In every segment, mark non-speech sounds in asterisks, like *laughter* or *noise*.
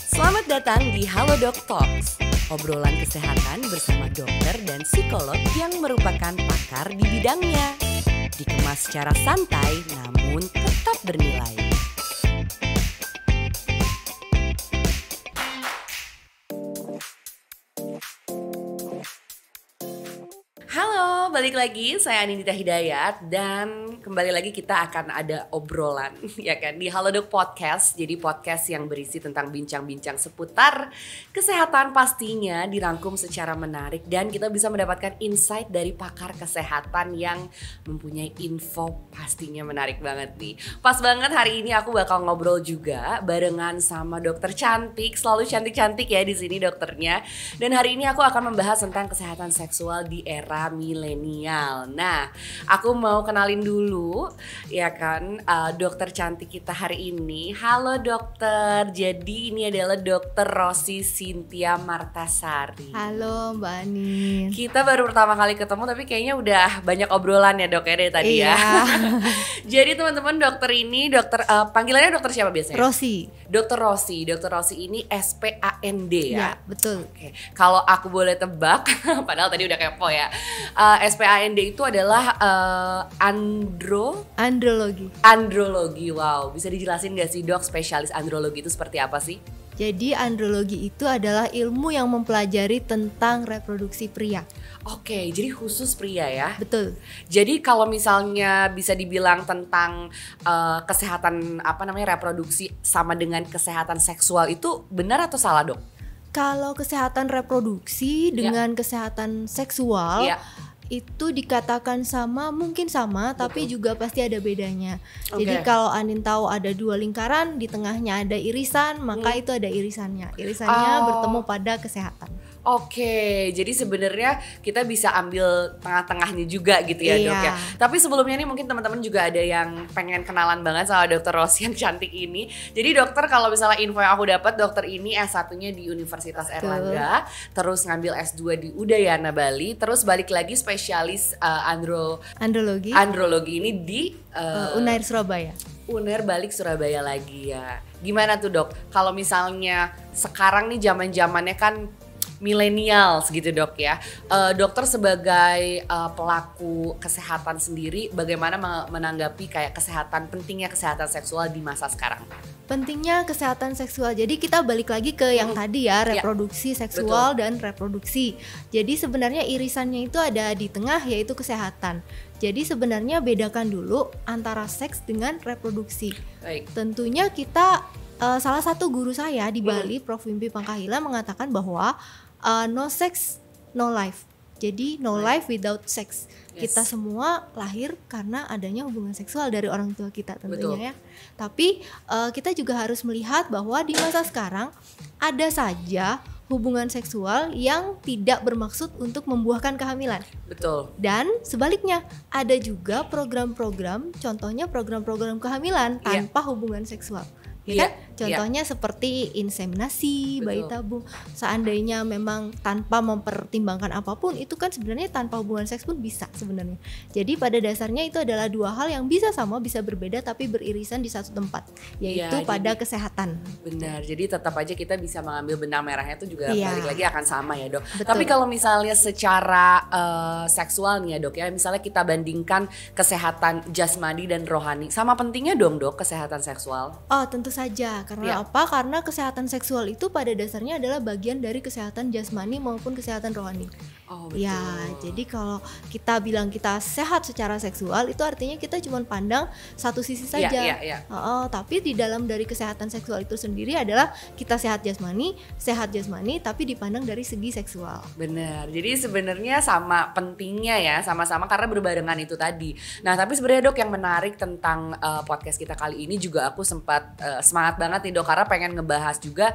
Selamat datang di Halo Dok Talks, obrolan kesehatan bersama dokter dan psikolog yang merupakan pakar di bidangnya. Dikemas secara santai namun tetap bernilai. balik lagi, saya Anindita Hidayat dan kembali lagi kita akan ada obrolan *laughs* ya kan di Halodoc Podcast. Jadi podcast yang berisi tentang bincang-bincang seputar kesehatan pastinya dirangkum secara menarik dan kita bisa mendapatkan insight dari pakar kesehatan yang mempunyai info pastinya menarik banget nih. Pas banget hari ini aku bakal ngobrol juga barengan sama dokter cantik, selalu cantik-cantik ya di sini dokternya. Dan hari ini aku akan membahas tentang kesehatan seksual di era milenial milenial. Nah, aku mau kenalin dulu ya kan uh, dokter cantik kita hari ini. Halo dokter. Jadi ini adalah dokter Rosi Sintia Martasari. Halo Mbak Ani. Kita baru pertama kali ketemu tapi kayaknya udah banyak obrolan ya dok ya dari tadi ya. iya. ya. *laughs* Jadi teman-teman dokter ini dokter uh, panggilannya dokter siapa biasanya? Rosi. Dokter Rosi. Dokter Rosi ini SPAND ya. Ya betul. Oke. Kalau aku boleh tebak, *laughs* padahal tadi udah kepo ya. Uh, PAND itu adalah uh, andro andrologi. Andrologi. Wow, bisa dijelasin gak sih, Dok, spesialis andrologi itu seperti apa sih? Jadi andrologi itu adalah ilmu yang mempelajari tentang reproduksi pria. Oke, jadi khusus pria ya. Betul. Jadi kalau misalnya bisa dibilang tentang uh, kesehatan apa namanya reproduksi sama dengan kesehatan seksual itu benar atau salah dok? Kalau kesehatan reproduksi ya. dengan ya. kesehatan seksual. Ya itu dikatakan sama mungkin sama Betul. tapi juga pasti ada bedanya. Okay. Jadi kalau Anin tahu ada dua lingkaran di tengahnya ada irisan maka hmm. itu ada irisannya. Irisannya oh. bertemu pada kesehatan. Oke, jadi sebenarnya kita bisa ambil tengah-tengahnya juga gitu ya iya. dok ya. Iya. Tapi sebelumnya nih mungkin teman-teman juga ada yang pengen kenalan banget sama dokter Rosi yang cantik ini. Jadi dokter kalau misalnya info yang aku dapat dokter ini s satunya di Universitas Erlangga, terus ngambil S2 di Udayana Bali, terus balik lagi spesialis uh, andro andrologi andrologi ini di uh, Unair Surabaya. Unair balik Surabaya lagi ya. Gimana tuh dok? Kalau misalnya sekarang nih zaman zamannya kan milenial gitu dok ya. Eh, dokter sebagai eh, pelaku kesehatan sendiri bagaimana menanggapi kayak kesehatan pentingnya kesehatan seksual di masa sekarang? Pentingnya kesehatan seksual. Jadi kita balik lagi ke yang hmm. tadi ya, ya. reproduksi ya, seksual betul. dan reproduksi. Jadi sebenarnya irisannya itu ada di tengah yaitu kesehatan. Jadi sebenarnya bedakan dulu antara seks dengan reproduksi. Baik. Tentunya kita uh, salah satu guru saya di hmm. Bali, Prof Wimpi Pangkahila mengatakan bahwa uh, no sex no life. Jadi no life without sex. Yes. Kita semua lahir karena adanya hubungan seksual dari orang tua kita tentunya Betul. ya. Tapi uh, kita juga harus melihat bahwa di masa sekarang ada saja hubungan seksual yang tidak bermaksud untuk membuahkan kehamilan. Betul. Dan sebaliknya, ada juga program-program contohnya program-program kehamilan iya. tanpa yeah. hubungan seksual. Ya yeah. kan? Iya. Contohnya yeah. seperti inseminasi Betul. bayi tabung. Seandainya memang tanpa mempertimbangkan apapun itu kan sebenarnya tanpa hubungan seks pun bisa sebenarnya. Jadi pada dasarnya itu adalah dua hal yang bisa sama, bisa berbeda tapi beririsan di satu tempat, iya, yaitu yeah, pada jadi, kesehatan. Benar. Jadi tetap aja kita bisa mengambil benang merahnya itu juga yeah. balik lagi akan sama ya, Dok. Betul. Tapi kalau misalnya secara uh, seksual nih ya, Dok ya, misalnya kita bandingkan kesehatan jasmani dan rohani, sama pentingnya dong, Dok, kesehatan seksual. Oh, tentu saja karena yeah. apa? Karena kesehatan seksual itu pada dasarnya adalah bagian dari kesehatan jasmani maupun kesehatan rohani. Oh, iya, betul. Ya, jadi kalau kita bilang kita sehat secara seksual itu artinya kita cuma pandang satu sisi iya, saja. Yeah, yeah, yeah. Oh, tapi di dalam dari kesehatan seksual itu sendiri adalah kita sehat jasmani, sehat jasmani tapi dipandang dari segi seksual. Benar. Jadi sebenarnya sama pentingnya ya, sama-sama karena berbarengan itu tadi. Nah, tapi sebenarnya Dok yang menarik tentang uh, podcast kita kali ini juga aku sempat uh, semangat banget banget nih dok karena pengen ngebahas juga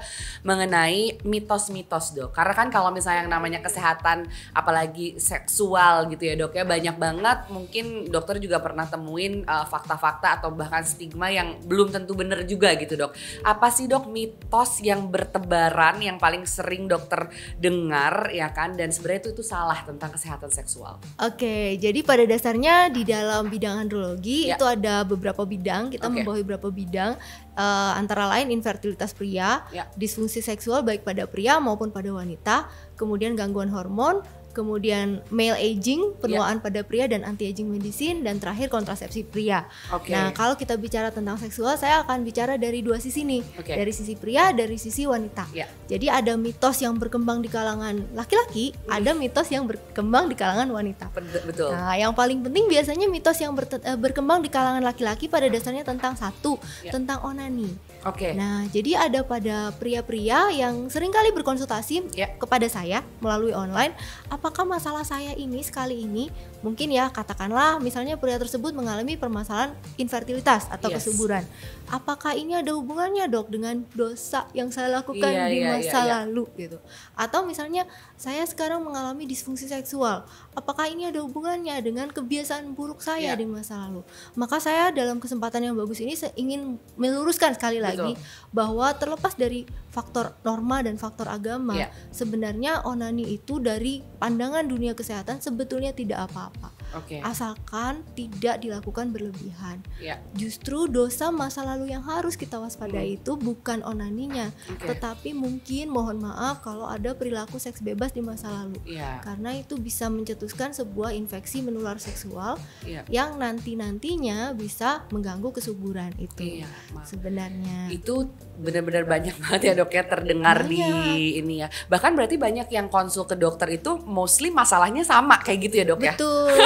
mengenai mitos-mitos dok. Karena kan kalau misalnya yang namanya kesehatan apalagi seksual gitu ya dok ya banyak banget mungkin dokter juga pernah temuin eh, fakta-fakta uh, atau bahkan stigma yang belum tentu benar juga gitu dok. Apa sih dok mitos yang bertebaran yang paling sering dokter dengar ya kan dan sebenarnya itu itu salah tentang kesehatan seksual? Oke, jadi pada dasarnya di dalam bidang andrologi ya. itu ada beberapa bidang kita okay. membawahi beberapa bidang uh, antara lain infertilitas pria, ya. disfungsi seksual baik pada pria maupun pada wanita, kemudian gangguan hormon, kemudian male aging, ya. penuaan yeah. pada pria dan anti aging medicine dan terakhir kontrasepsi pria. Okay. Nah, kalau kita bicara tentang seksual, saya akan bicara dari dua sisi nih, okay. dari sisi pria, dari sisi wanita. Yeah. Jadi ada mitos yang berkembang di kalangan laki-laki, mm. ada mitos yang berkembang di kalangan wanita. Betul. Nah, yang paling penting biasanya mitos yang eh, berkembang di kalangan laki-laki pada hmm. dasarnya tentang satu, yeah. tentang onani. Oke. Okay. Nah, jadi ada pada pria-pria yang seringkali berkonsultasi yeah. kepada saya melalui online, apakah masalah saya ini sekali ini mungkin ya katakanlah misalnya pria tersebut mengalami permasalahan infertilitas atau yes. kesuburan. Apakah ini ada hubungannya, Dok, dengan dosa yang saya lakukan yeah, di yeah, masa yeah, yeah. lalu gitu? Atau misalnya saya sekarang mengalami disfungsi seksual. Apakah ini ada hubungannya dengan kebiasaan buruk saya yeah. di masa lalu? Maka saya dalam kesempatan yang bagus ini ingin meluruskan sekali lagi Gitu. lagi bahwa terlepas dari faktor norma dan faktor agama, yeah. sebenarnya onani itu dari pandangan dunia kesehatan sebetulnya tidak apa-apa okay. asalkan tidak dilakukan berlebihan. Yeah. Justru dosa masa lalu yang harus kita waspadai hmm. itu bukan onaninya, okay. tetapi mungkin mohon maaf kalau ada perilaku seks bebas di masa lalu, yeah. karena itu bisa mencetuskan sebuah infeksi menular seksual yeah. yang nanti nantinya bisa mengganggu kesuburan itu yeah, sebenarnya. Itu benar-benar banyak banget ya dok ya terdengar banyak. di iya. ini ya. Bahkan berarti banyak yang konsul ke dokter itu mostly masalahnya sama kayak gitu ya dok Betul, ya.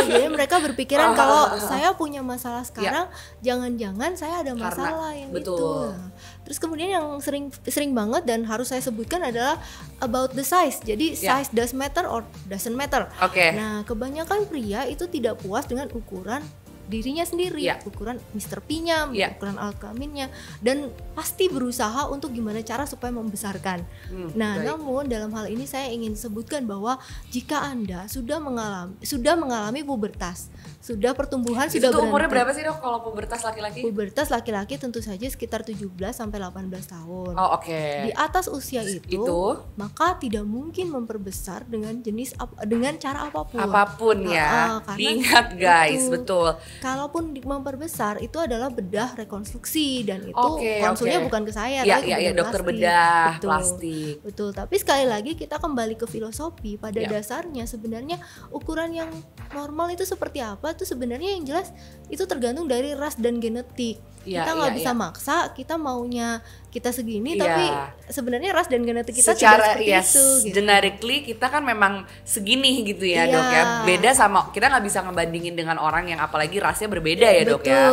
Betul jadi iya, mereka berpikiran ah. kalau saya punya masalah iya. sekarang jangan-jangan ya. saya ada masalah Karena, yang gitu. betul. itu nah, terus kemudian yang sering sering banget dan harus saya sebutkan adalah about the size jadi iya. size does matter or doesn't matter okay. nah kebanyakan pria itu tidak puas dengan ukuran dirinya sendiri, yeah. ukuran Mr. p yeah. ukuran alkaminnya, dan pasti berusaha untuk gimana cara supaya membesarkan. Hmm, nah, baik. namun dalam hal ini saya ingin sebutkan bahwa jika anda sudah mengalami sudah mengalami pubertas, sudah pertumbuhan Itu sudah umurnya berapa sih dok kalau pubertas laki-laki? Pubertas laki-laki tentu saja sekitar 17 sampai 18 tahun. Oh, oke. Okay. Di atas usia itu, itu, maka tidak mungkin memperbesar dengan jenis dengan cara apapun. Apapun nah, ya. Uh, Ingat guys, itu. betul kalaupun memperbesar itu adalah bedah rekonstruksi dan itu okay, konsulnya okay. bukan ke saya ya, tapi ya, ya, dokter plastik. bedah betul, plastik betul tapi sekali lagi kita kembali ke filosofi pada ya. dasarnya sebenarnya ukuran yang normal itu seperti apa itu sebenarnya yang jelas itu tergantung dari ras dan genetik ya, kita nggak ya, bisa ya. maksa kita maunya kita segini ya. tapi sebenarnya ras dan genetik kita secara tidak seperti yes, iya, itu gitu. generically kita kan memang segini gitu ya, ya. dok ya iya. beda sama kita nggak bisa ngebandingin dengan orang yang apalagi rasnya berbeda ya, ya dok ya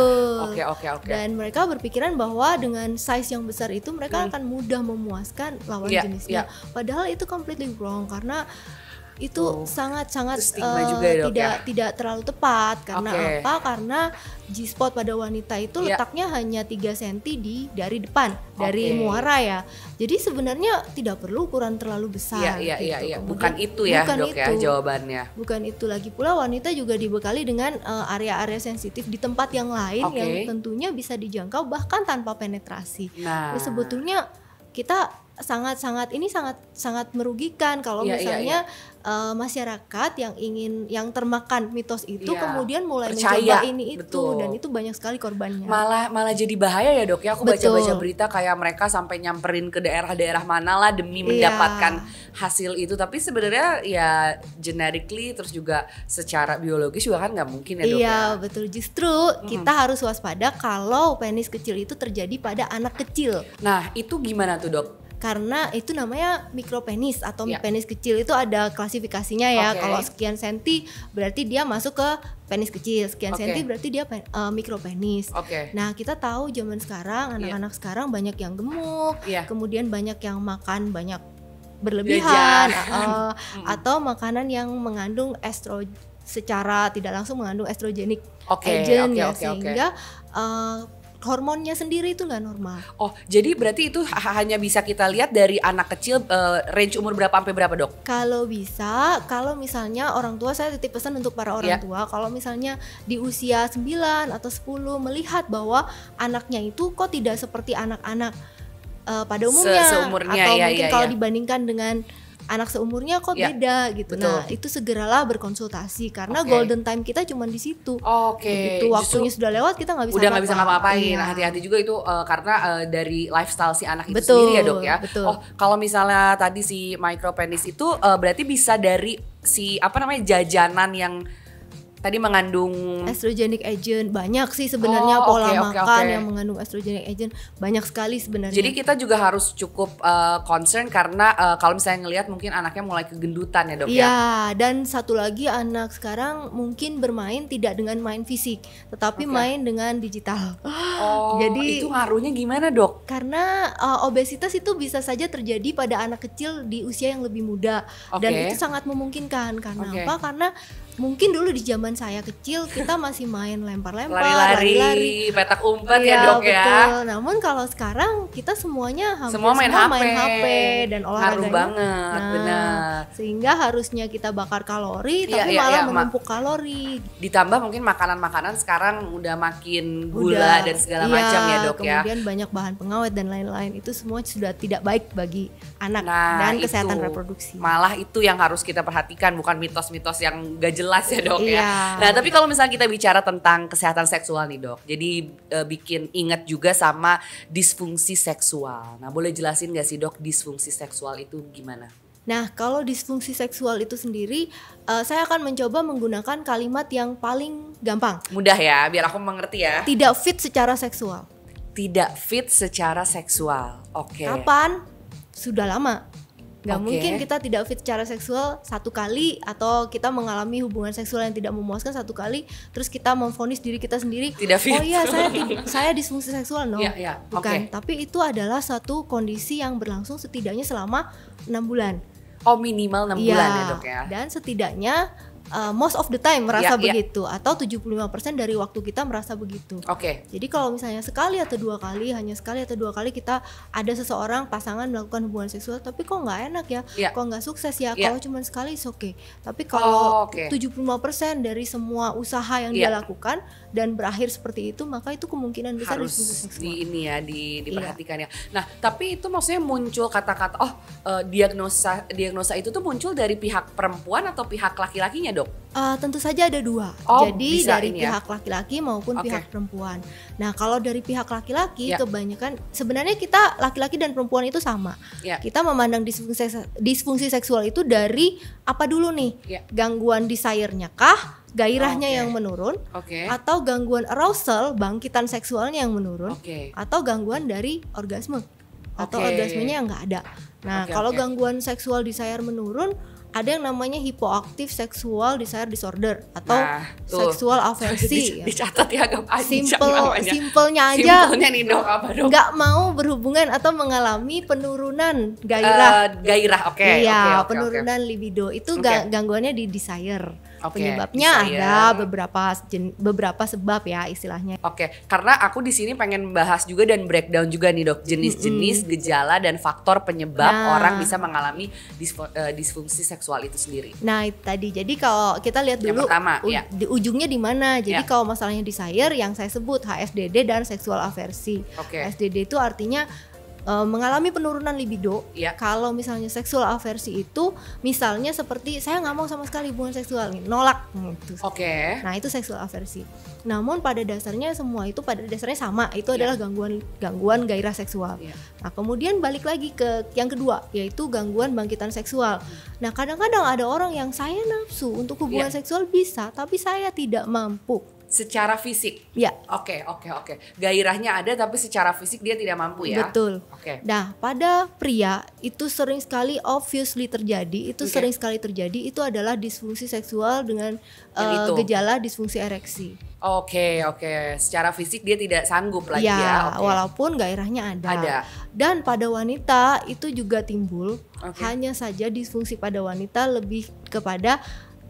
oke oke oke dan mereka berpikiran bahwa dengan size yang besar itu mereka hmm. akan mudah memuaskan lawan ya, jenisnya ya. padahal itu completely wrong karena itu sangat-sangat oh. uh, ya, eh, tidak ya? tidak terlalu tepat karena okay. apa? Karena G-spot pada wanita itu yeah. letaknya hanya 3 cm di dari depan, okay. dari muara ya. Jadi sebenarnya tidak perlu ukuran terlalu besar. Iya, iya, iya, gitu. iya. bukan itu ya, bukan Dok ya, itu. ya jawabannya. Bukan itu lagi pula wanita juga dibekali dengan eh, area-area uh, sensitif di tempat yang lain okay. yang tentunya bisa dijangkau bahkan tanpa penetrasi. Nah, ya, sebetulnya kita sangat-sangat ini sangat sangat merugikan kalau yeah, iya, misalnya yeah, yeah uh, masyarakat yang ingin yang termakan mitos itu ya, kemudian mulai percaya, mencoba ini itu betul. dan itu banyak sekali korbannya. Malah malah jadi bahaya ya dok ya aku baca-baca berita kayak mereka sampai nyamperin ke daerah-daerah mana lah demi iya. mendapatkan hasil itu tapi sebenarnya ya generically terus juga secara biologis juga kan nggak mungkin ya dok Iya ya. betul justru hmm. kita harus waspada kalau penis kecil itu terjadi pada anak kecil. Nah itu gimana tuh dok? karena itu namanya mikro penis atau yeah. penis kecil itu ada klasifikasinya ya. Okay. Kalau sekian senti berarti dia masuk ke penis kecil, sekian okay. senti berarti dia pen, uh, eh, mikropenis. Okay. Nah, kita tahu zaman sekarang iya. anak-anak yeah. sekarang banyak yang gemuk, yeah. kemudian banyak yang makan banyak berlebihan uh, *laughs* atau makanan yang mengandung estrogen secara tidak langsung mengandung estrogenik okay, agent okay, ya okay, sehingga okay. Uh, hormonnya sendiri itu nggak normal. Oh, jadi berarti itu hanya bisa kita lihat dari anak kecil uh, range umur berapa sampai berapa, Dok? Kalau bisa, kalau misalnya orang tua saya titip pesan untuk para orang yeah. tua, kalau misalnya di usia 9 atau 10 melihat bahwa anaknya itu kok tidak seperti anak-anak uh, pada umumnya Se atau ya, mungkin ya, kalau ya. dibandingkan dengan anak seumurnya kok yeah. beda gitu. Betul. Nah, itu segeralah berkonsultasi karena okay. golden time kita cuma di situ. Oke. Okay. Itu waktunya Justru, sudah lewat kita nggak bisa udah nggak bisa ngapa-ngapain. Nah, iya. hati-hati juga itu uh, karena uh, dari lifestyle si anak itu betul, sendiri ya, Dok ya. Betul. Oh, kalau misalnya tadi si micropenis itu uh, berarti bisa dari si apa namanya jajanan yang tadi mengandung estrogenic agent banyak sih sebenarnya oh, pola okay, makan okay, okay. yang mengandung estrogenic agent banyak sekali sebenarnya. Jadi kita juga harus cukup uh, concern karena uh, kalau misalnya ngelihat mungkin anaknya mulai kegendutan ya dok ya. Ya dan satu lagi anak sekarang mungkin bermain tidak dengan main fisik tetapi okay. main dengan digital. Oh *laughs* jadi itu ngaruhnya gimana dok? Karena uh, obesitas itu bisa saja terjadi pada anak kecil di usia yang lebih muda okay. dan itu sangat memungkinkan karena okay. apa? Karena mungkin dulu di zaman saya kecil kita masih main lempar-lempar, lari-lari, petak umpet ya, iya, ya dok betul. ya. Namun kalau sekarang kita semuanya hampir semua main, semua HP. main HP dan olahraga Haru banget, nah, benar. Sehingga harusnya kita bakar kalori ya, tapi ya, malah ya, menumpuk kalori. Ditambah mungkin makanan-makanan sekarang udah makin gula udah, dan segala ya, macam ya dok kemudian ya. Kemudian banyak bahan pengawet dan lain-lain itu semua sudah tidak baik bagi anak nah, dan kesehatan itu. reproduksi. Malah itu yang harus kita perhatikan bukan mitos-mitos yang gajah jelas ya dok ya. iya. ya. Nah tapi kalau misalnya kita bicara tentang kesehatan seksual nih dok, jadi e, bikin ingat juga sama disfungsi seksual. Nah boleh jelasin gak sih dok disfungsi seksual itu gimana? Nah, kalau disfungsi seksual itu sendiri, e, saya akan mencoba menggunakan kalimat yang paling gampang. Mudah ya, biar aku mengerti ya. Tidak fit secara seksual. Tidak fit secara seksual. Oke. Okay. Kapan? Sudah lama nggak okay. mungkin kita tidak fit secara seksual satu kali atau kita mengalami hubungan seksual yang tidak memuaskan satu kali, terus kita memfonis diri kita sendiri. Tidak fit. Oh iya, saya *laughs* saya disfungsi seksual, no. Yeah, yeah. Bukan. Okay. Tapi itu adalah satu kondisi yang berlangsung setidaknya selama enam bulan. Oh minimal enam yeah. bulan ya dok ya. Dan setidaknya uh, most of the time merasa yeah, ya. begitu yeah. atau 75% dari waktu kita merasa begitu. Oke. Okay. Jadi kalau misalnya sekali atau dua kali, hanya sekali atau dua kali kita ada seseorang pasangan melakukan hubungan seksual tapi kok nggak enak ya, yeah. kok nggak sukses ya. Yeah. Kalau cuma sekali oke. Okay. Tapi kalau oh, okay. 75% dari semua usaha yang yeah. dia ya. lakukan dan berakhir seperti itu, maka itu kemungkinan besar harus di ini ya di iya. diperhatikan yeah. ya. Nah, tapi itu maksudnya muncul kata-kata oh uh, diagnosa diagnosa itu tuh muncul dari pihak perempuan atau pihak laki-lakinya dong? dok? Uh, eh, tentu saja ada dua. Oh, Jadi dari ya? pihak laki-laki maupun okay. pihak perempuan. Nah kalau dari pihak laki-laki yeah. kebanyakan sebenarnya kita laki-laki dan perempuan itu sama. Yeah. Kita memandang disfungsi, disfungsi seksual itu dari apa dulu nih? Yeah. Gangguan desire-nya kah? gairahnya okay. yang menurun, okay. atau gangguan arousal bangkitan seksualnya yang menurun, okay. atau gangguan dari orgasme atau okay. orgasmenya yang nggak ada. Nah okay, kalau okay. gangguan seksual desire menurun ada yang namanya hipoaktif seksual desire disorder atau nah, seksual ofensi. *laughs* Dicatat ya agak panjang Simple, namanya. Simpelnya aja. Simpelnya nih dok apa dok? Gak mau berhubungan atau mengalami penurunan gairah. Uh, gairah, oke. Okay, iya, okay, okay, penurunan okay. libido itu okay. gangguannya di desire okay, penyebabnya Bisa, ada beberapa jen, beberapa sebab ya istilahnya. Oke, okay. karena aku di sini pengen bahas juga dan breakdown juga nih dok jenis-jenis mm -hmm. gejala dan faktor penyebab nah. orang bisa mengalami eh, disfungsi seksual itu sendiri. Nah tadi jadi kalau kita lihat dulu yang pertama, ya. di ujungnya di mana. Jadi ya. kalau masalahnya desire yang saya sebut HSDD dan seksual aversi. Okay. HSDD itu artinya Eh, mengalami penurunan libido ya. kalau misalnya seksual aversi itu misalnya seperti saya nggak mau sama sekali hubungan seksual nolak gitu. Oke. Okay. Nah, itu seksual aversi. Namun pada dasarnya semua itu pada dasarnya sama, itu ya. adalah gangguan gangguan gairah seksual. Ya. Nah, kemudian balik lagi ke yang kedua yaitu gangguan bangkitan seksual. Nah, kadang-kadang ada orang yang saya nafsu untuk hubungan ya. seksual bisa, tapi saya tidak mampu secara fisik. Ya. Oke, okay, oke, okay, oke. Okay. Gairahnya ada tapi secara fisik dia tidak mampu ya. Betul. Oke. Okay. Nah, pada pria itu sering sekali obviously terjadi, itu okay. sering sekali terjadi itu adalah disfungsi seksual dengan uh, gejala disfungsi ereksi. Oke, okay, oke. Okay. Secara fisik dia tidak sanggup lagi ya. ya. Okay. walaupun gairahnya ada. Ada. Dan pada wanita itu juga timbul okay. hanya saja disfungsi pada wanita lebih kepada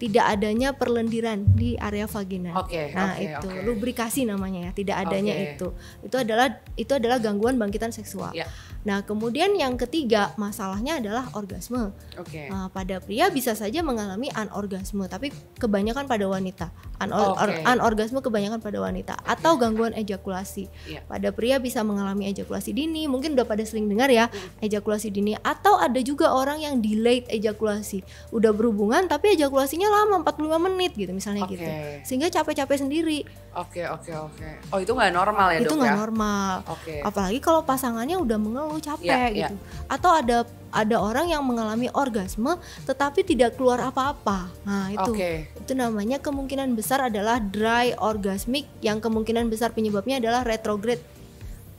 tidak adanya perlendiran di area vagina. Okay, nah, okay, itu okay. lubrikasi namanya ya, tidak adanya okay. itu. Itu adalah itu adalah gangguan bangkitan seksual. Yeah. Nah, kemudian yang ketiga masalahnya adalah orgasme. Okay. Nah, pada pria bisa saja mengalami anorgasme, tapi kebanyakan pada wanita. Anor oh, okay. Anorgasme kebanyakan pada wanita okay. atau gangguan ejakulasi. Yeah. Pada pria bisa mengalami ejakulasi dini, mungkin udah pada sering dengar ya, hmm. ejakulasi dini atau ada juga orang yang delayed ejakulasi. Udah berhubungan tapi ejakulasinya lama 45 menit gitu misalnya okay. gitu sehingga capek-capek sendiri oke okay, oke okay, oke okay. oh itu nggak normal ya itu nggak ya? normal okay. apalagi kalau pasangannya udah mengeluh capek yeah, iya. gitu yeah. atau ada ada orang yang mengalami orgasme tetapi tidak keluar apa-apa. Nah, itu. Okay. Itu namanya kemungkinan besar adalah dry orgasmic yang kemungkinan besar penyebabnya adalah retrograde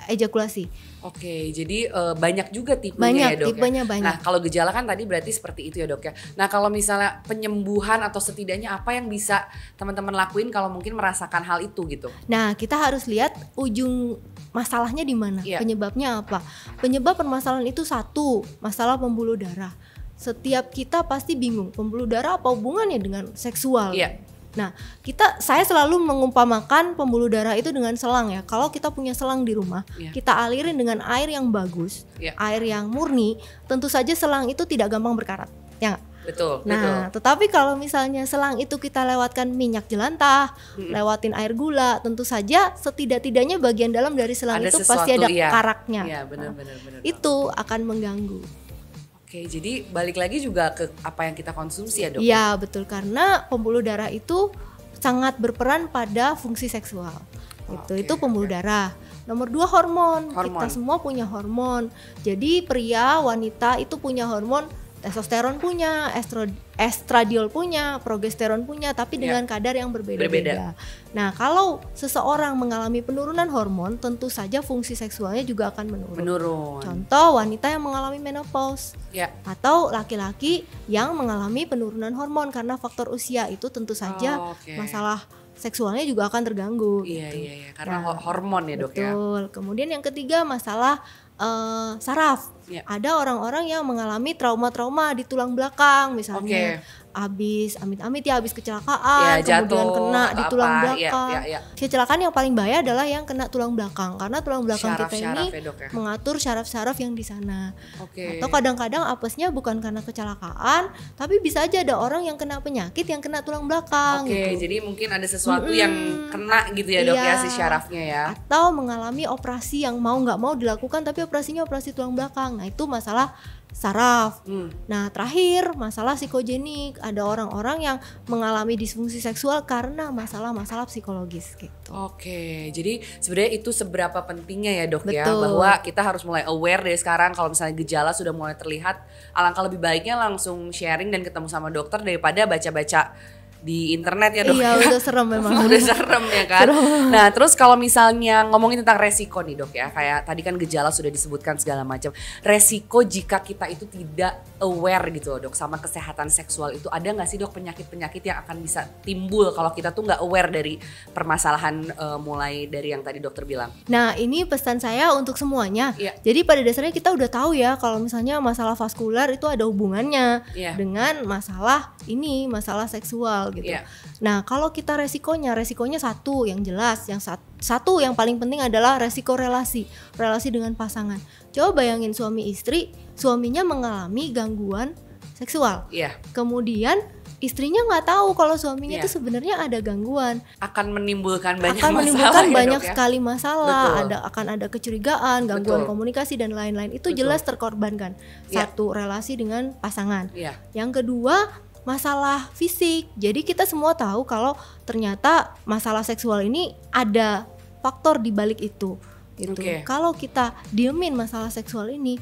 ejakulasi. Oke, jadi uh, banyak juga tipenya ya dok. Ya. Tipenya ya? banyak. Nah kalau gejala kan tadi berarti seperti itu ya dok ya. Nah kalau misalnya penyembuhan atau setidaknya apa yang bisa teman-teman lakuin kalau mungkin merasakan hal itu gitu. Nah kita harus lihat ujung masalahnya di mana, yeah. penyebabnya apa. Penyebab permasalahan itu satu masalah pembuluh darah. Setiap kita pasti bingung pembuluh darah apa hubungannya dengan seksual. Yeah Nah, kita saya selalu mengumpamakan pembuluh darah itu dengan selang ya. Kalau kita punya selang di rumah, yeah. kita alirin dengan air yang bagus, yeah. air yang murni, tentu saja selang itu tidak gampang berkarat. Ya Betul. Nah, betul. tetapi kalau misalnya selang itu kita lewatkan minyak jelantah, hmm. lewatin air gula, tentu saja setidak-tidaknya bagian dalam dari selang ada itu pasti ada ya. karaknya. Ya, benar, benar, benar, itu akan mengganggu. Oke, jadi balik lagi juga ke apa yang kita konsumsi ya dok? Iya betul karena pembuluh darah itu sangat berperan pada fungsi seksual. Oh, itu okay, itu pembuluh okay. darah. Nomor dua hormon. hormon. Kita semua punya hormon. Jadi pria, wanita itu punya hormon testosteron punya, estro, estradiol punya, progesteron punya, tapi ya. dengan ya. kadar yang berbeda-beda. Nah, kalau seseorang mengalami penurunan hormon, tentu saja fungsi seksualnya juga akan menurun. Menurun. Contoh wanita yang mengalami menopause, ya. atau laki-laki yang mengalami penurunan hormon karena faktor usia itu tentu saja oh, okay. masalah seksualnya juga akan terganggu. Iya gitu. iya, iya. karena nah, hormon ya dok ya. betul. ya. Kemudian yang ketiga masalah uh, saraf. Yeah. Ada orang-orang yang mengalami trauma-trauma di tulang belakang misalnya. Okay abis, amit-amit ya abis kecelakaan ya, jatuh, kemudian kena di tulang iya, belakang. Ya, ya, ya. Kecelakaan yang paling bahaya adalah yang kena tulang belakang karena tulang belakang syaraf, kita syaraf ini ya, ya. mengatur syaraf-syaraf yang di sana. Okay. Atau kadang-kadang apesnya bukan karena kecelakaan tapi bisa aja ada orang yang kena penyakit yang kena tulang belakang. Oke, okay, gitu. jadi mungkin ada sesuatu hmm, yang kena gitu ya dok ya iya. si syarafnya ya. Atau mengalami operasi yang mau nggak mau dilakukan tapi operasinya operasi tulang belakang. Nah itu masalah saraf. Hmm. Nah, terakhir masalah psikogenik, ada orang-orang yang mengalami disfungsi seksual karena masalah-masalah psikologis gitu. Oke, jadi sebenarnya itu seberapa pentingnya ya, Dok ya? Betul. ya, bahwa kita harus mulai aware dari sekarang kalau misalnya gejala sudah mulai terlihat, alangkah lebih baiknya langsung sharing dan ketemu sama dokter daripada baca-baca di internet ya dok. Iya ya. udah serem *laughs* memang. udah serem ya kan. Serem. Nah terus kalau misalnya ngomongin tentang resiko nih dok ya, kayak tadi kan gejala sudah disebutkan segala macam. Resiko jika kita itu tidak aware gitu dok sama kesehatan seksual itu ada nggak sih dok penyakit-penyakit yang akan bisa timbul kalau kita tuh nggak aware dari permasalahan uh, mulai dari yang tadi dokter bilang. Nah ini pesan saya untuk semuanya. Iya. Jadi pada dasarnya kita udah tahu ya kalau misalnya masalah vaskular itu ada hubungannya iya. dengan masalah ini masalah seksual gitu. Yeah. Nah, kalau kita resikonya, resikonya satu yang jelas, yang satu yang paling penting adalah resiko relasi, relasi dengan pasangan. Coba bayangin suami istri, suaminya mengalami gangguan seksual. Yeah. Kemudian istrinya nggak tahu kalau suaminya itu iya. yeah. sebenarnya ada gangguan akan menimbulkan banyak akan menimbulkan masalah ya, banyak ya, sekali masalah Betul. ada akan ada kecurigaan gangguan Betul. komunikasi dan lain-lain itu Betul. jelas terkorbankan yeah. satu relasi dengan pasangan yeah. yang kedua masalah fisik. Jadi kita semua tahu kalau ternyata masalah seksual ini ada faktor di balik itu gitu. Okay. Kalau kita diemin masalah seksual ini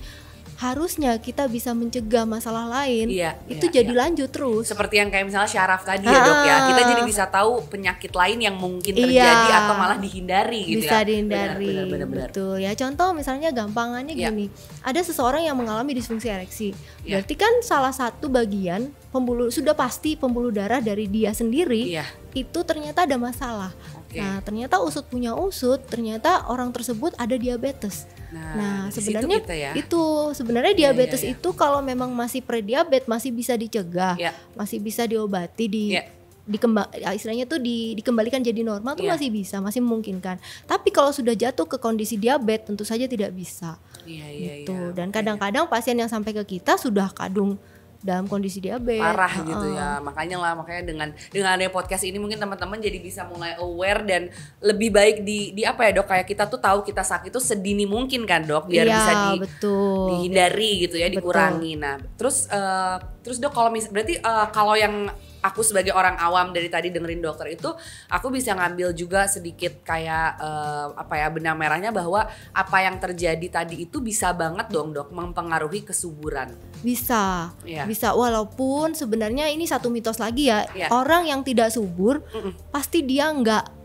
harusnya kita bisa mencegah masalah lain iya, itu iya, jadi iya. lanjut terus seperti yang kayak misalnya syaraf tadi ya dok ya kita ah. jadi bisa tahu penyakit lain yang mungkin iya. terjadi iya, atau malah dihindari gitu bisa ya. dihindari benar, benar, benar, benar. betul ya contoh misalnya gampangannya iya. gini ada seseorang yang mengalami disfungsi ereksi iya. berarti kan salah satu bagian pembuluh sudah pasti pembuluh darah dari dia sendiri iya. itu ternyata ada masalah Okay. Nah, ternyata usut punya usut, ternyata orang tersebut ada diabetes. Nah, nah sebenarnya ya. itu sebenarnya iya, iya, diabetes yeah, yeah. itu kalau memang masih prediabetes masih bisa dicegah, yeah. masih bisa diobati di yeah. dikembang ya, istilahnya tuh di, dikembalikan jadi normal tuh yeah. masih bisa masih memungkinkan tapi kalau sudah jatuh ke kondisi diabetes tentu saja tidak bisa yeah, yeah, gitu yeah, dan kadang-kadang yeah. pasien yang sampai ke kita sudah kadung dalam kondisi diabetes parah uh. gitu ya makanya lah makanya dengan dengan adanya podcast ini mungkin teman-teman jadi bisa mulai aware dan lebih baik di di apa ya dok kayak kita tuh tahu kita sakit tuh sedini mungkin kan dok biar ya, bisa di, betul. dihindari gitu ya betul. dikurangi nah terus uh, terus dok kalau mis berarti uh, kalau yang aku sebagai orang awam dari tadi dengerin dokter itu aku bisa ngambil juga sedikit kayak uh, apa ya benang merahnya bahwa apa yang terjadi tadi itu bisa banget dong dok mempengaruhi kesuburan bisa yeah. bisa walaupun sebenarnya ini satu mitos lagi ya yeah. orang yang tidak subur mm -mm. pasti dia nggak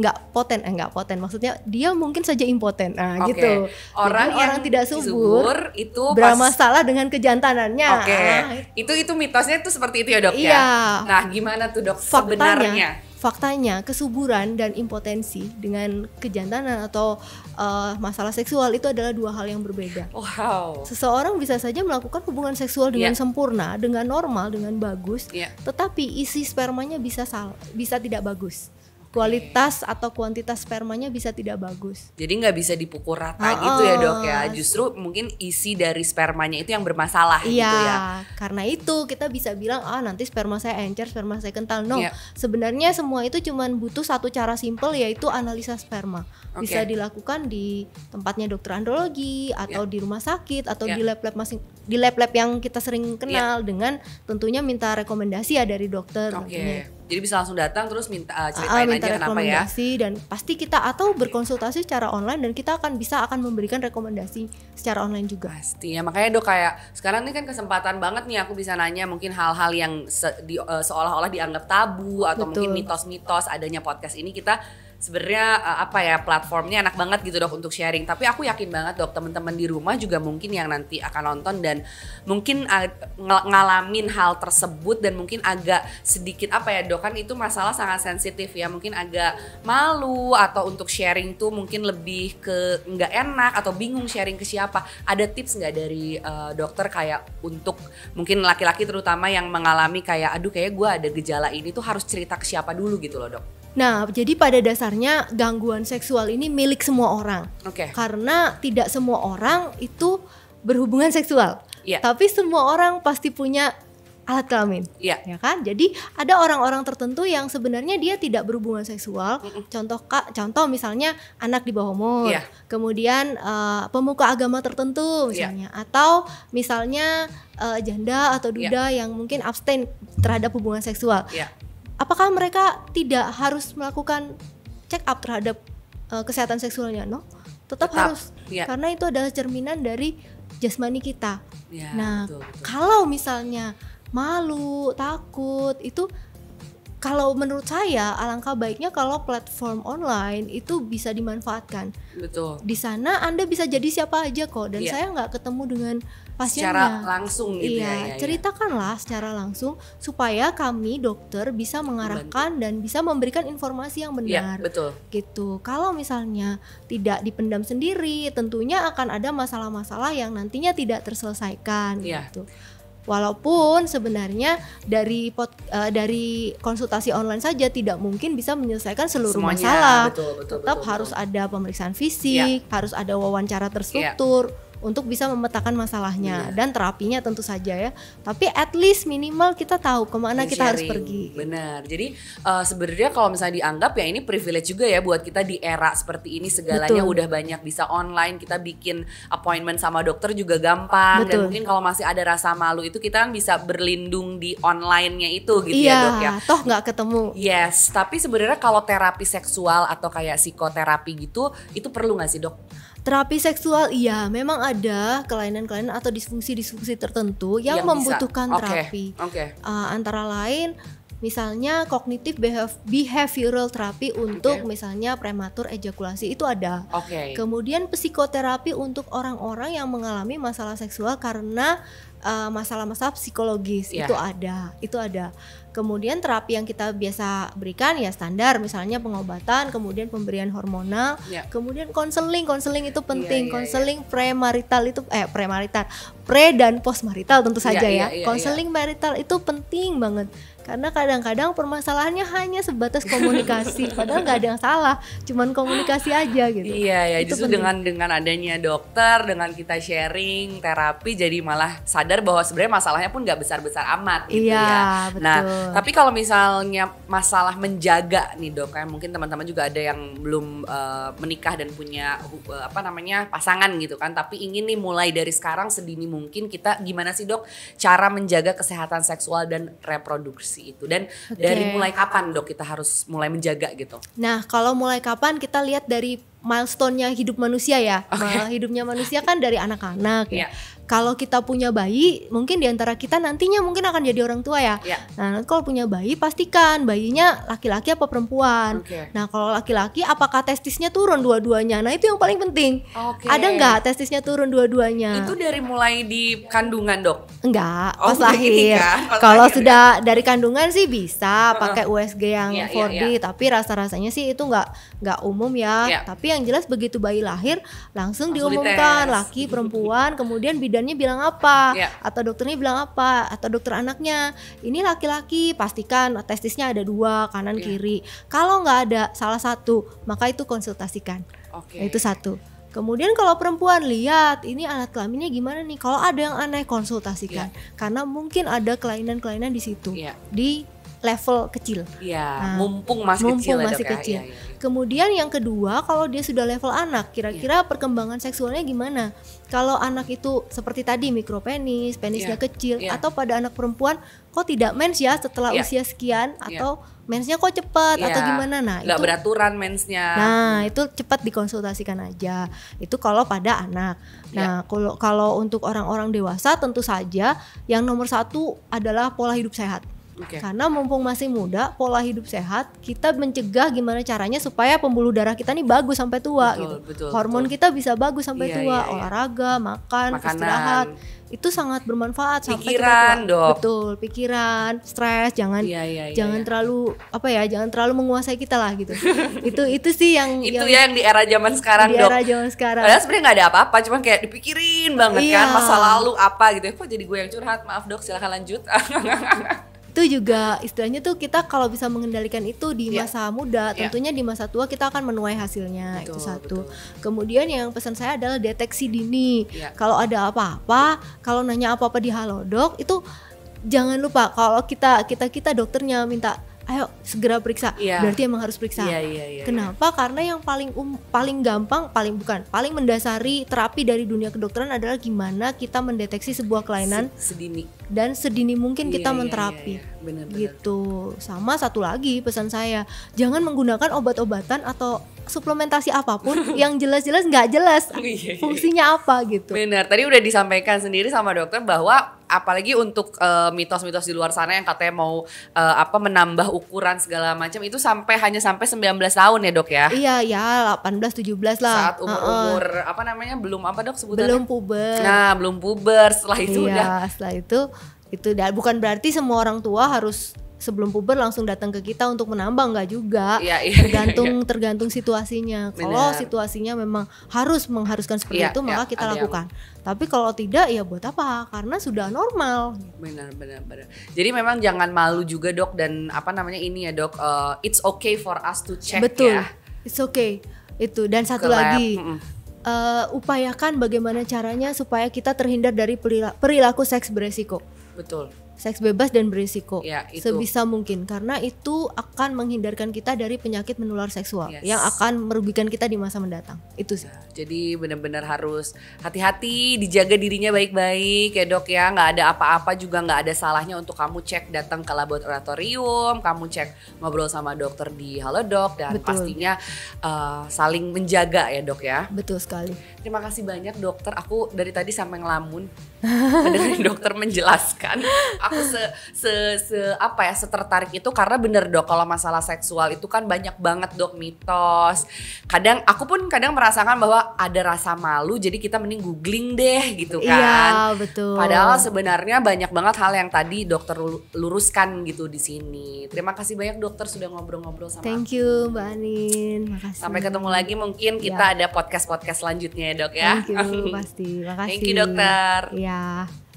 nggak poten eh poten maksudnya dia mungkin saja impoten nah okay. gitu orang Jadi, yang orang tidak subur, itu bermasalah pas... dengan kejantanannya oke okay. nah, itu itu mitosnya tuh seperti itu ya dok ya? iya. ya nah gimana tuh dok faktanya, sebenarnya faktanya kesuburan dan impotensi dengan kejantanan atau uh, masalah seksual itu adalah dua hal yang berbeda wow seseorang bisa saja melakukan hubungan seksual dengan yeah. sempurna dengan normal dengan bagus yeah. tetapi isi spermanya bisa salah bisa tidak bagus kualitas atau kuantitas spermanya bisa tidak bagus. Jadi nggak bisa dipukul rata oh, gitu ya dok ya. Ah. Justru mungkin isi dari spermanya itu yang bermasalah gitu iya, gitu ya. Karena itu kita bisa bilang ah oh, nanti sperma saya encer, sperma saya kental. No, yeah. sebenarnya semua itu cuma butuh satu cara simple yaitu analisa sperma. Okay. Bisa dilakukan di tempatnya dokter andrologi atau yeah. di rumah sakit atau yeah. di iya. lab-lab masing di lab-lab yang kita sering iya. kenal dengan tentunya minta rekomendasi ya dari dokter. Okay. Jadi bisa langsung datang terus minta uh, ceritain uh, minta aja kenapa ya. dan pasti kita atau berkonsultasi secara online dan kita akan bisa akan memberikan rekomendasi secara online juga. Pasti ya makanya dok kayak sekarang ini kan kesempatan banget nih aku bisa nanya mungkin hal-hal yang se di, uh, seolah-olah dianggap tabu atau Betul. mungkin mitos-mitos adanya podcast ini kita sebenarnya eh, apa ya platformnya enak banget gitu dok untuk sharing. Tapi aku yakin banget dok teman-teman di rumah juga mungkin yang nanti akan nonton dan mungkin eh, ngalamin hal tersebut dan mungkin agak sedikit apa ya dok kan itu masalah sangat sensitif ya mungkin agak malu atau untuk sharing tuh mungkin lebih ke nggak enak atau bingung sharing ke siapa. Ada tips nggak dari uh, dokter kayak untuk mungkin laki-laki terutama yang mengalami kayak aduh kayak gue ada gejala ini tuh harus cerita ke siapa dulu gitu loh dok? Nah, jadi pada dasarnya gangguan seksual ini milik semua orang. Oke. Okay. Karena tidak semua orang itu berhubungan seksual. Yeah. Tapi semua orang pasti punya alat kelamin, ya, ya kan? Jadi ada orang-orang tertentu yang sebenarnya dia tidak berhubungan seksual. Mm -mm. Contoh kak, contoh misalnya anak di bawah umur, Yeah. kemudian uh, pemuka agama tertentu misalnya, Yeah. atau misalnya uh, janda atau duda yeah. yang mungkin abstain terhadap hubungan seksual. Yeah apakah mereka tidak harus melakukan check up terhadap uh, kesehatan seksualnya no tetap, tetap harus ya. karena itu adalah cerminan dari jasmani kita ya, nah betul, betul. kalau misalnya malu takut itu kalau menurut saya alangkah baiknya kalau platform online itu bisa dimanfaatkan. Betul. Di sana Anda bisa jadi siapa aja kok dan yeah. saya nggak ketemu dengan pasiennya. Secara langsung gitu iya, ya. ya. ceritakanlah secara langsung supaya kami dokter bisa mengarahkan Bantu. dan bisa memberikan informasi yang iya, benar. Iya, betul. Gitu. Kalau misalnya tidak dipendam sendiri, tentunya akan ada masalah-masalah yang nantinya tidak terselesaikan iya. gitu. Walaupun sebenarnya dari pot, uh, dari konsultasi online saja tidak mungkin bisa menyelesaikan seluruh Semuanya, masalah. Betul, betul, Tetap betul, harus betul. ada pemeriksaan iya. fisik, ya. harus ada wawancara terstruktur. Ya untuk bisa memetakan masalahnya yeah. dan terapinya tentu saja ya. Tapi at least minimal kita tahu kemana kita harus pergi. Benar. Jadi uh, sebenarnya kalau misalnya dianggap ya ini privilege juga ya buat kita di era seperti ini segalanya Betul. udah banyak bisa online kita bikin appointment sama dokter juga gampang Betul. dan mungkin kalau masih ada rasa malu itu kita kan bisa berlindung di onlinenya itu gitu yeah, ya iya, dok ya. Toh nggak ketemu. Yes. Tapi sebenarnya kalau terapi seksual atau kayak psikoterapi gitu itu perlu nggak sih dok? Terapi seksual iya, memang ada kelainan-kelainan atau disfungsi-disfungsi tertentu yang, yang membutuhkan bisa. terapi. Okay. Okay. Uh, antara lain misalnya kognitif behavioral terapi untuk okay. misalnya prematur ejakulasi itu ada. Okay. Kemudian psikoterapi untuk orang-orang yang mengalami masalah seksual karena Eh, masalah-masalah uh, psikologis yeah. itu ada, itu ada. Kemudian terapi yang kita biasa berikan ya standar, misalnya pengobatan, kemudian pemberian hormonal, yeah. kemudian konseling, konseling itu penting, iya, iya, iya. konseling yeah, yeah, premarital itu eh premarital, pre dan post marital tentu saja ya. Konseling marital itu penting banget karena kadang-kadang permasalahannya hanya sebatas komunikasi *laughs* padahal nggak ada yang salah cuman komunikasi aja gitu iya ya itu justru dengan dengan adanya dokter dengan kita sharing terapi jadi malah sadar bahwa sebenarnya masalahnya pun nggak besar-besar amat gitu iya, ya nah, betul. nah tapi kalau misalnya masalah menjaga nih dok kan mungkin teman-teman juga ada yang belum uh, menikah dan punya uh, apa namanya pasangan gitu kan tapi ingin nih mulai dari sekarang sedini mungkin kita gimana sih dok cara menjaga kesehatan seksual dan reproduksi itu dan okay. dari mulai kapan dok kita harus mulai menjaga gitu nah kalau mulai kapan kita lihat dari milestone-nya hidup manusia ya okay. hidupnya manusia kan dari anak-anak yeah. Iya kalau kita punya bayi mungkin diantara kita nantinya mungkin akan jadi orang tua ya. Yeah. Nah kalau punya bayi pastikan bayinya laki-laki apa perempuan. Okay. Nah kalau laki-laki apakah testisnya turun dua-duanya? Nah itu yang paling penting. Okay. Ada nggak testisnya turun dua-duanya? Itu dari mulai di kandungan dok? Enggak, oh, pas *laughs* iya, lahir. Iya, kalau ya. sudah dari kandungan sih bisa pakai USG yang yeah, 4D, yeah, yeah. tapi rasa-rasanya sih itu nggak nggak umum ya. Yeah. Tapi yang jelas begitu bayi lahir langsung, langsung diumumkan dites. laki perempuan, kemudian bidan bidannya bilang apa yeah. atau dokternya bilang apa atau dokter anaknya ini laki-laki pastikan testisnya ada dua kanan yeah. kiri kalau nggak ada salah satu maka itu konsultasikan okay. Nah, itu satu Kemudian kalau perempuan lihat ini alat kelaminnya gimana nih? Kalau ada yang aneh konsultasikan yeah. karena mungkin ada kelainan-kelainan di situ yeah. di level kecil. Iya, nah, mumpung masih mumpung kecil. Masih kecil. Ya, ya. Kemudian yang kedua, kalau dia sudah level anak, kira-kira ya. perkembangan seksualnya gimana? Kalau anak itu seperti tadi mikro penis, penisnya ya. kecil, ya. atau pada anak perempuan kok tidak mens ya setelah ya. usia sekian iya. atau mensnya kok cepat ya. atau gimana? Nah, Nggak itu beraturan mensnya. Nah, itu cepat dikonsultasikan aja. Itu kalau pada anak. Iya. Nah, kalau kalau untuk orang-orang dewasa tentu saja yang nomor satu adalah pola hidup sehat. Okay. Karena mumpung masih muda, pola hidup sehat, kita mencegah gimana caranya supaya pembuluh darah kita nih bagus sampai tua betul, gitu. Betul, Hormon betul. kita bisa bagus sampai iya, tua, iya, iya. olahraga, makan, Makanan. istirahat itu sangat bermanfaat pikiran sampai dok betul pikiran stres jangan iya, iya, iya, jangan iya. terlalu apa ya jangan terlalu menguasai kita lah gitu *laughs* itu itu sih yang itu yang, ya yang di era zaman sekarang di dok. era zaman sekarang padahal sebenarnya nggak ada apa-apa cuma kayak dipikirin banget iya. kan masa lalu apa gitu kok jadi gue yang curhat maaf dok silahkan lanjut *laughs* itu juga istilahnya tuh kita kalau bisa mengendalikan itu di yeah. masa muda iya. tentunya di masa tua kita akan menuai hasilnya betul, itu satu betul. kemudian yang pesan saya adalah deteksi dini yeah. kalau ada apa-apa kalau nanya apa-apa di halodoc itu jangan lupa kalau kita kita kita dokternya minta ayo segera periksa yeah. berarti emang harus periksa yeah, yeah, yeah, iya. kenapa yeah. karena yang paling um, paling gampang paling bukan paling mendasari terapi dari dunia kedokteran adalah gimana kita mendeteksi sebuah kelainan Se sedini dan sedini mungkin yeah, kita yeah, iya, menterapi yeah, yeah. Bener, bener. gitu sama satu lagi pesan saya jangan menggunakan obat-obatan atau suplementasi apapun *laughs* yang jelas-jelas nggak jelas, oh, iya, iya. fungsinya apa gitu. Benar. Tadi udah disampaikan sendiri sama dokter bahwa apalagi untuk mitos eh, mitos-mitos di luar sana yang katanya mau uh, apa menambah ukuran segala macam itu sampai hanya sampai 19 tahun ya, Dok ya. Iya, ya 18 17 lah. Saat umur-umur uh -uh. apa namanya? belum apa, Dok sebutannya? Belum puber. Nah, belum puber. Setelah itu iya, udah setelah itu itu dan bukan berarti semua orang tua harus sebelum puber langsung datang ke kita untuk menambang nggak juga ya, ya, tergantung ya, ya. tergantung situasinya kalau situasinya memang harus mengharuskan seperti ya, itu iya, maka kita lakukan yang... tapi kalau tidak ya buat apa karena sudah normal benar benar jadi memang jangan malu juga dok dan apa namanya ini ya dok uh, it's okay for us to check betul ya. it's okay itu dan satu ke lagi uh, upayakan bagaimana caranya supaya kita terhindar dari perilaku seks beresiko. Betul seks bebas dan berisiko ya, itu. sebisa mungkin karena itu akan menghindarkan kita dari penyakit menular seksual yes. yang akan merugikan kita di masa mendatang itu sih ya, jadi benar-benar harus hati-hati dijaga dirinya baik-baik ya dok ya nggak ada apa-apa juga nggak ada salahnya untuk kamu cek datang ke laboratorium kamu cek ngobrol sama dokter di halo dok dan betul. pastinya uh, saling menjaga ya dok ya betul sekali terima kasih banyak dokter aku dari tadi sampai ngelamun dengerin dokter menjelaskan *laughs* se, se se apa ya setertarik itu karena bener dok kalau masalah seksual itu kan banyak banget dok mitos. Kadang aku pun kadang merasakan bahwa ada rasa malu jadi kita mending googling deh gitu iya, kan. Iya betul. Padahal sebenarnya banyak banget hal yang tadi dokter luruskan gitu di sini. Terima kasih banyak dokter sudah ngobrol-ngobrol sama. Thank you Mbak Anin. Makasih. Sampai ketemu lagi mungkin iya. kita ya. ada podcast podcast selanjutnya ya dok ya. Thank you *laughs* pasti. Makasih. Thank you dokter. yeah.